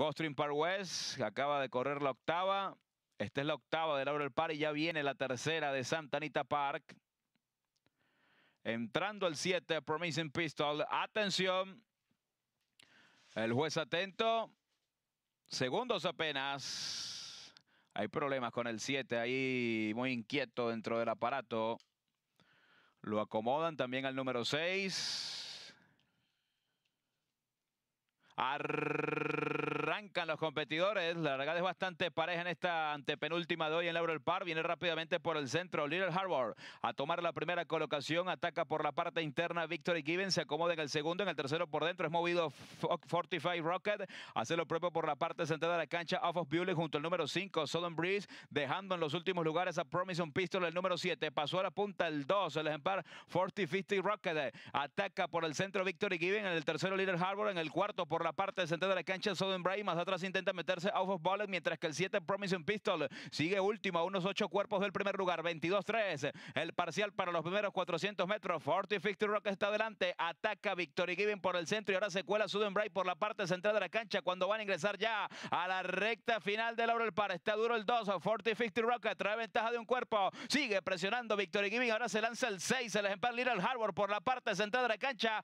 Gulfstream Park West acaba de correr la octava. Esta es la octava de Laurel Park y ya viene la tercera de Santa Anita Park. Entrando el 7, Promising Pistol. Atención. El juez atento. Segundos apenas. Hay problemas con el 7 ahí, muy inquieto dentro del aparato. Lo acomodan también al número 6 los competidores. La verdad es bastante pareja en esta antepenúltima de hoy en Laurel Park. Viene rápidamente por el centro Little Harbor a tomar la primera colocación. Ataca por la parte interna Victory Given. Se acomoda en el segundo. En el tercero por dentro es movido Fortify Rocket. Hace lo propio por la parte central de la cancha Off of Bule junto al número 5 Southern Breeze. Dejando en los últimos lugares a Promising Pistol el número 7. Pasó a la punta el 2. El ejemplar 40 Rocket. Ataca por el centro Victory Given. En el tercero Little Harbor. En el cuarto por la parte central de la cancha Southern Breeze atrás intenta meterse Out of ballet mientras que el 7 Promising Pistol sigue último a unos 8 cuerpos del primer lugar, 22-3. El parcial para los primeros 400 metros. 40 fifty Rock está adelante, ataca Victory Giving por el centro y ahora se cuela Sudden Bright por la parte central de la cancha cuando van a ingresar ya a la recta final del Laurel Par. Está duro el 2, 40 fifty Rock trae ventaja de un cuerpo, sigue presionando Victory Giving, ahora se lanza el 6, el ejemplar Little Harbor por la parte central de la cancha.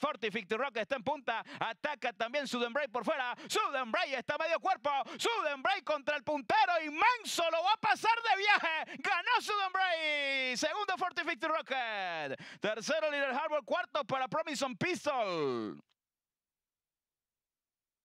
40 Fifty Rock está en punta, ataca también Sudden Bright por fuera. Sudden está medio cuerpo. Sudden Sudenbray contra el puntero. y Inmenso. Lo va a pasar de viaje. Ganó Sudden Sudenbray. Segundo 4050 Rocket. Tercero Little Harbor. Cuarto para Promison Pistol.